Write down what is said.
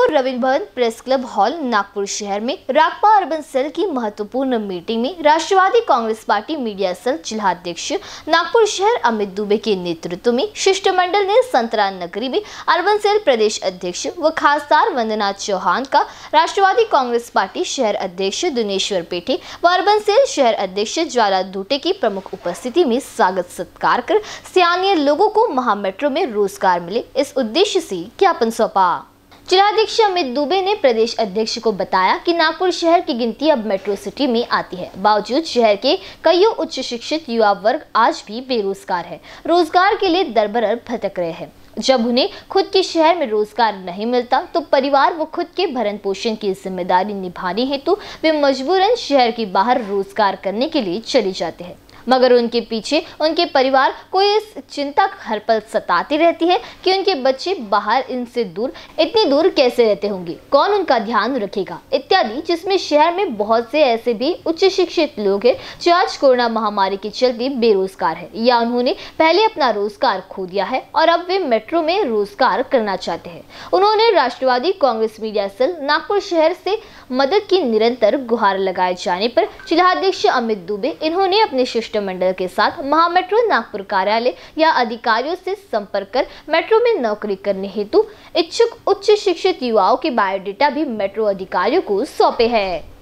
को रविंद्र भवन press club hall Nagpur शहर में राकपा अर्बन सेल की महत्वपूर्ण मीटिंग में Rashtrawadi Congress Party media cell जिलाध्यक्ष नागपुर शहर अमित दुबे के नेतृत्व में शिष्टमंडल ने संतरान नगरी में अर्बन सेल प्रदेश अध्यक्ष व खासदार वंदना चौहान का राष्ट्रवादी कांग्रेस पार्टी शहर अध्यक्ष दुनेश्वर पेठे व अर्बन सेल शहर अध्यक्ष ज्वाला धुटे की प्रमुख उपस्थिति में स्वागत सत्कार कर स्थानीय लोगों को महामेट्रो में रोजगार मिले इस उद्देश्य से ज्ञापन सौंपा जिलाध्यक्ष अमित दुबे ने प्रदेश अध्यक्ष को बताया कि नागपुर शहर की गिनती अब मेट्रो सिटी में आती है बावजूद शहर के कई उच्च शिक्षित युवा वर्ग आज भी बेरोजगार है रोजगार के लिए दरबर भटक रहे हैं जब उन्हें खुद के शहर में रोजगार नहीं मिलता तो परिवार व खुद के भरण पोषण की जिम्मेदारी निभाने हेतु तो वे मजबूरन शहर के बाहर रोजगार करने के लिए चले जाते हैं मगर उनके पीछे उनके परिवार को इस चिंता हर पल सताती रहती है कि उनके बच्चे बाहर इनसे दूर इतनी दूर कैसे रहते होंगे कौन उनका ध्यान रखेगा इत्यादि जिसमें शहर में बहुत से ऐसे भी उच्च शिक्षित लोग हैं जो आज कोरोना महामारी के चलते बेरोजगार है या उन्होंने पहले अपना रोजगार खो दिया है और अब वे मेट्रो में रोजगार करना चाहते हैं उन्होंने राष्ट्रवादी कांग्रेस मीडिया सेल नागपुर शहर से मदद की निरंतर गुहार लगाए जाने पर जिलाध्यक्ष अमित दुबे इन्होंने अपने शिष्ट शिष्टमंडल के साथ महामेट्रो नागपुर कार्यालय या अधिकारियों से संपर्क कर मेट्रो में नौकरी करने हेतु इच्छुक उच्च शिक्षित युवाओं के बायोडेटा भी मेट्रो अधिकारियों को सौंपे हैं